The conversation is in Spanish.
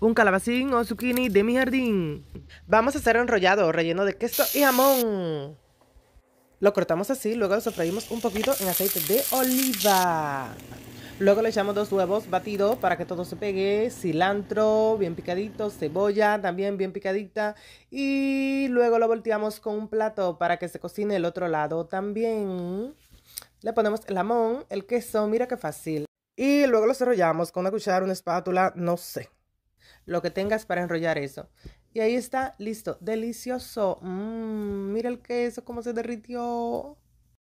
un calabacín o zucchini de mi jardín. Vamos a hacer enrollado relleno de queso y jamón. Lo cortamos así, luego lo sofreímos un poquito en aceite de oliva. Luego le echamos dos huevos batidos para que todo se pegue, cilantro bien picadito, cebolla también bien picadita y luego lo volteamos con un plato para que se cocine el otro lado también. Le ponemos el jamón, el queso, mira qué fácil. Y luego lo enrollamos con una cuchara, una espátula, no sé lo que tengas para enrollar eso. Y ahí está, listo, delicioso. mmm mira el queso, cómo se derritió.